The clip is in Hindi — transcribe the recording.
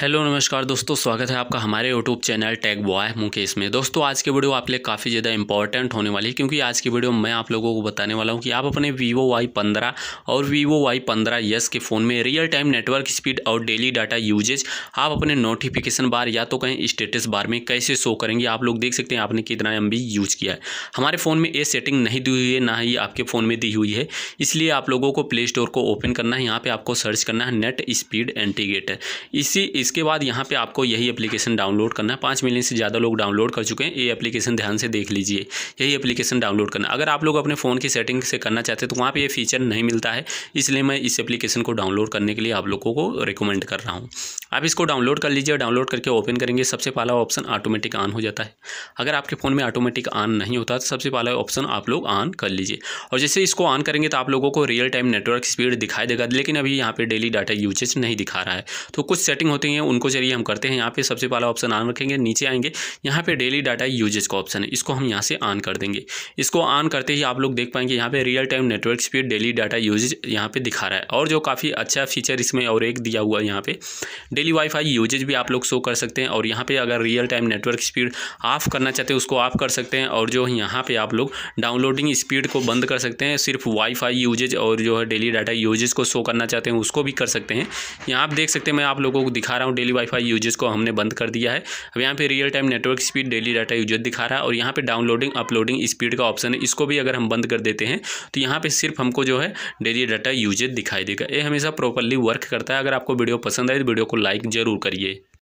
हेलो नमस्कार दोस्तों स्वागत है आपका हमारे YouTube channel tag boy Mukesh में दोस्तों आज की वीडियो आपके लिए काफ़ी ज़्यादा इंपॉर्टेंट होने वाली है क्योंकि आज की वीडियो में मैं आप लोगों को बताने वाला हूं कि आप अपने वीवो वाई पंद्रह और वीवो वाई पंद्रह यस के फ़ोन में रियल टाइम नेटवर्क स्पीड और डेली डाटा यूजेज आप अपने नोटिफिकेशन बार या तो कहीं स्टेटस बार में कैसे शो करेंगे आप लोग देख सकते हैं आपने कितना एम यूज़ किया है हमारे फ़ोन में ये सेटिंग नहीं दी हुई है ना ही आपके फ़ोन में दी हुई है इसलिए आप लोगों को प्ले स्टोर को ओपन करना है यहाँ पर आपको सर्च करना है नेट स्पीड एंटीगेट इसी इसके बाद यहाँ पे आपको यही एप्लीकेशन डाउनलोड करना है पाँच मिलियन से ज़्यादा लोग डाउनलोड कर चुके हैं ये एप्लीकेशन ध्यान से देख लीजिए यही एप्लीकेशन डाउनलोड करना अगर आप लोग अपने फ़ोन की सेटिंग से करना चाहते हैं तो वहाँ पर ये फीचर नहीं मिलता है इसलिए मैं इस एप्लीकेशन को डाउनलोड करने के लिए आप लोगों को रिकमेंड कर रहा हूँ आप इसको डाउनलोड कर लीजिए डाउनलोड करके ओपन करेंगे सबसे पहला ऑप्शन ऑटोमेटिक ऑन हो जाता है अगर आपके फ़ोन में ऑटोमेटिक ऑन नहीं होता तो सबसे पहला ऑप्शन आप लोग ऑन कर लीजिए और जैसे इसको ऑन करेंगे तो आप लोगों को रियल टाइम नेटवर्क स्पीड दिखाई देगा लेकिन अभी यहाँ पर डेली डाटा यूजेज नहीं दिखा रहा है तो कुछ सेटिंग होती है हैं उनको चलिए हम करते हैं यहाँ पे सबसे पहला ऑप्शन ऑन रखेंगे नीचे आएंगे यहाँ पे डेली डाटा यूजेज का ऑप्शन है इसको हम यहाँ से ऑन कर देंगे इसको ऑन करते ही आप लोग देख पाएंगे यहाँ पे real time network speed daily data usage यहाँ पे दिखा रहा है और जो काफ़ी अच्छा फीचर इसमें और एक दिया हुआ है यहाँ पे डेली वाईफाई यूजेज भी आप लोग शो कर सकते हैं और यहाँ पे अगर real time network speed off करना चाहते हैं उसको ऑफ कर सकते हैं और जो यहाँ पे आप लोग डाउनलोडिंग स्पीड को बंद कर सकते हैं सिर्फ वाईफाई यूजेज और जो है डेली डाटा यूजेज को शो करना चाहते हैं उसको भी कर सकते हैं यहाँ आप देख सकते हैं मैं आप लोगों को दिखा रहा हूँ हूँ डेली वाईफाई यूजेस को हमने बंद कर दिया है अब यहाँ पे real time network speed daily data user दिखा रहा है और यहाँ पे डाउनलोडिंग अपलोडिंग स्पीड का ऑप्शन है इसको भी अगर हम बंद कर देते हैं तो यहाँ पे सिर्फ हमको जो है डेली डाटा यूजेज दिखाई देगा ये हमेशा प्रॉपरली वर्क करता है अगर आपको वीडियो पसंद आए तो वीडियो को लाइक ज़रूर करिए